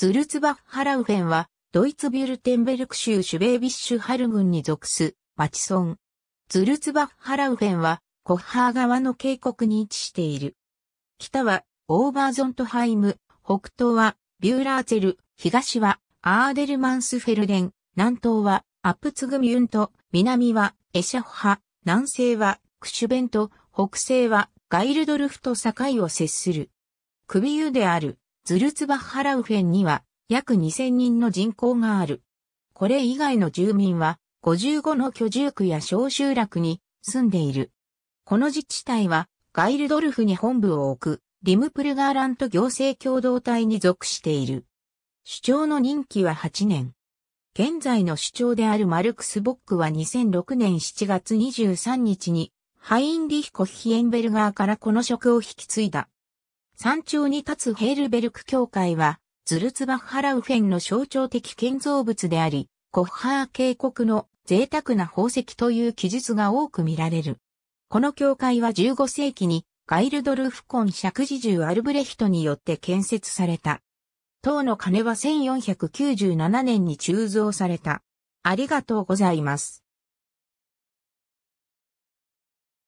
ズルツバッハラウフェンは、ドイツビュルテンベルク州シュベービッシュハル郡に属す、町村。ズルツバッハラウフェンは、コッハー川の渓谷に位置している。北は、オーバーゾントハイム、北東は、ビューラーゼル、東は、アーデルマンスフェルデン、南東は、アップツグミュント、南は、エシャフハ、南西は、クシュベント、北西は、ガイルドルフと境を接する。首湯である、ズルツバッハラウフェンには約2000人の人口がある。これ以外の住民は55の居住区や小集落に住んでいる。この自治体はガイルドルフに本部を置くリムプルガーラント行政共同体に属している。主張の任期は8年。現在の主張であるマルクス・ボックは2006年7月23日にハインリヒコ・ヒエンベルガーからこの職を引き継いだ。山頂に立つヘールベルク教会は、ズルツバッハラウフェンの象徴的建造物であり、コッハー渓谷の贅沢な宝石という記述が多く見られる。この教会は15世紀にガイルドルフコン釈時中アルブレヒトによって建設された。塔の鐘は1497年に鋳造された。ありがとうございます。